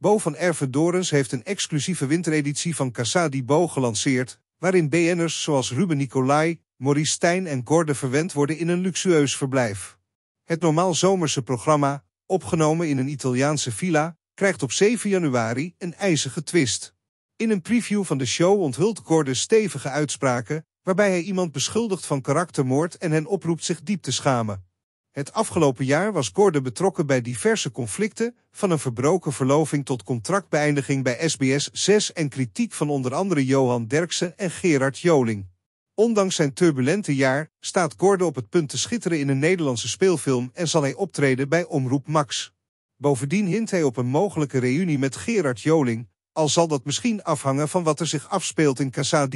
Bo van Erve Dorens heeft een exclusieve wintereditie van Casa di Bo gelanceerd, waarin BN'ers zoals Ruben Nicolai, Maurice Stijn en Gordon verwend worden in een luxueus verblijf. Het normaal zomerse programma, opgenomen in een Italiaanse villa, krijgt op 7 januari een ijzige twist. In een preview van de show onthult Gordon stevige uitspraken, waarbij hij iemand beschuldigt van karaktermoord en hen oproept zich diep te schamen. Het afgelopen jaar was Gordon betrokken bij diverse conflicten, van een verbroken verloving tot contractbeëindiging bij SBS 6 en kritiek van onder andere Johan Derksen en Gerard Joling. Ondanks zijn turbulente jaar staat Gordon op het punt te schitteren in een Nederlandse speelfilm en zal hij optreden bij Omroep Max. Bovendien hint hij op een mogelijke reunie met Gerard Joling, al zal dat misschien afhangen van wat er zich afspeelt in Casa